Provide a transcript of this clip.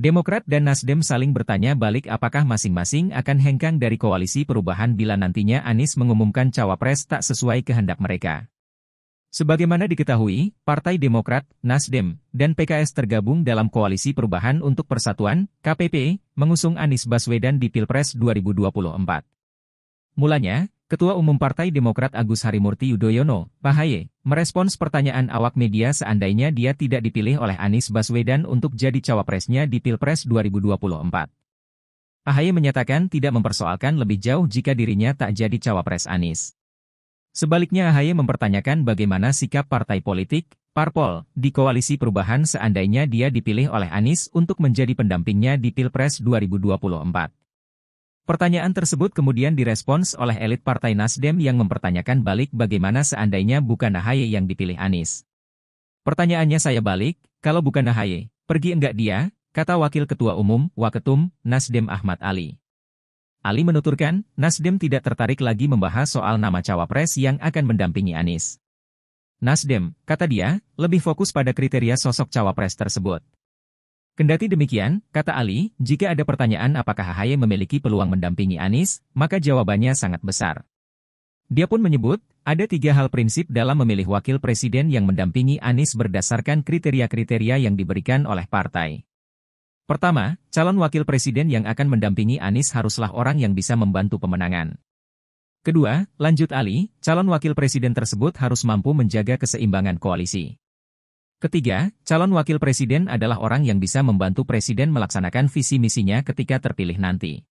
Demokrat dan Nasdem saling bertanya balik apakah masing-masing akan hengkang dari koalisi perubahan bila nantinya Anies mengumumkan cawapres tak sesuai kehendak mereka. Sebagaimana diketahui, Partai Demokrat, Nasdem, dan PKS tergabung dalam Koalisi Perubahan untuk Persatuan, KPP, mengusung Anies Baswedan di Pilpres 2024. Mulanya, Ketua Umum Partai Demokrat Agus Harimurti Yudhoyono, Pahaye, merespons pertanyaan awak media seandainya dia tidak dipilih oleh Anies Baswedan untuk jadi cawapresnya di Pilpres 2024. Pahaye menyatakan tidak mempersoalkan lebih jauh jika dirinya tak jadi cawapres Anies. Sebaliknya Ahaye mempertanyakan bagaimana sikap partai politik, parpol, di koalisi perubahan seandainya dia dipilih oleh Anies untuk menjadi pendampingnya di Pilpres 2024. Pertanyaan tersebut kemudian direspons oleh elit Partai Nasdem yang mempertanyakan balik bagaimana seandainya bukan Ahaye yang dipilih Anies. Pertanyaannya saya balik, kalau bukan Ahaye, pergi enggak dia, kata Wakil Ketua Umum, Waketum, Nasdem Ahmad Ali. Ali menuturkan, Nasdem tidak tertarik lagi membahas soal nama cawapres yang akan mendampingi Anies. Nasdem, kata dia, lebih fokus pada kriteria sosok cawapres tersebut. Kendati demikian, kata Ali, jika ada pertanyaan apakah AHY memiliki peluang mendampingi Anies, maka jawabannya sangat besar. Dia pun menyebut, ada tiga hal prinsip dalam memilih wakil presiden yang mendampingi Anies berdasarkan kriteria-kriteria yang diberikan oleh partai. Pertama, calon wakil presiden yang akan mendampingi Anies haruslah orang yang bisa membantu pemenangan. Kedua, lanjut Ali, calon wakil presiden tersebut harus mampu menjaga keseimbangan koalisi. Ketiga, calon wakil presiden adalah orang yang bisa membantu presiden melaksanakan visi misinya ketika terpilih nanti.